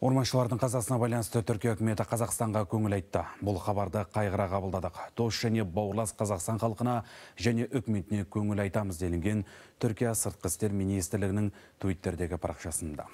Орманшылардың қазасына байланысты Түркия үкіметі Қазақстанға көңіл айтты. Бұл хабарды қайғыра қабылдадық. Дос және бауырлас Қазақстан халқына және үкіметіне көңіл айтамыз делінген Түркия сыртқы істер министрлігінің Твиттердегі парақшасында.